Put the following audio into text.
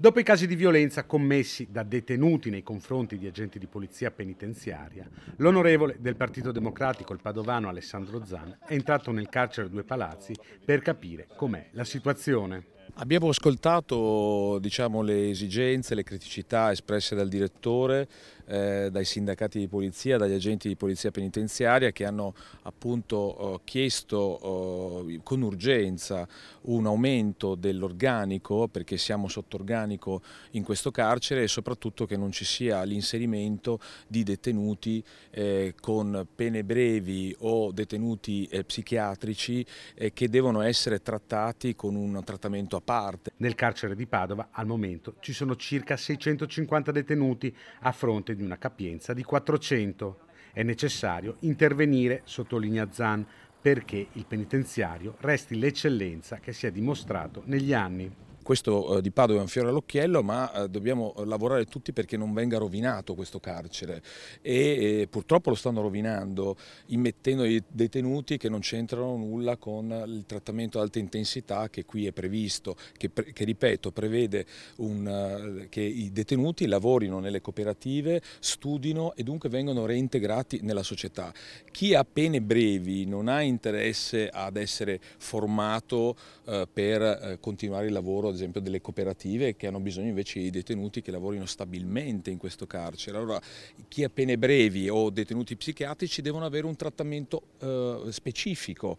Dopo i casi di violenza commessi da detenuti nei confronti di agenti di polizia penitenziaria, l'onorevole del Partito Democratico, il padovano Alessandro Zan, è entrato nel carcere Due Palazzi per capire com'è la situazione. Abbiamo ascoltato diciamo, le esigenze, le criticità espresse dal direttore, eh, dai sindacati di polizia, dagli agenti di polizia penitenziaria che hanno appunto eh, chiesto eh, con urgenza un aumento dell'organico perché siamo sotto organico in questo carcere e soprattutto che non ci sia l'inserimento di detenuti eh, con pene brevi o detenuti eh, psichiatrici eh, che devono essere trattati con un trattamento a parte. Nel carcere di Padova al momento ci sono circa 650 detenuti a fronte di una capienza di 400. È necessario intervenire, sottolinea Zan, perché il penitenziario resti l'eccellenza che si è dimostrato negli anni questo eh, di Padova è un fiore all'occhiello ma eh, dobbiamo lavorare tutti perché non venga rovinato questo carcere e purtroppo lo stanno rovinando immettendo i detenuti che non c'entrano nulla con il trattamento ad alta intensità che qui è previsto, che, che ripeto prevede un, eh, che i detenuti lavorino nelle cooperative, studino e dunque vengono reintegrati nella società. Chi ha pene brevi non ha interesse ad essere formato eh, per eh, continuare il lavoro ad esempio delle cooperative che hanno bisogno invece di detenuti che lavorino stabilmente in questo carcere. Allora chi ha pene brevi o detenuti psichiatrici devono avere un trattamento eh, specifico.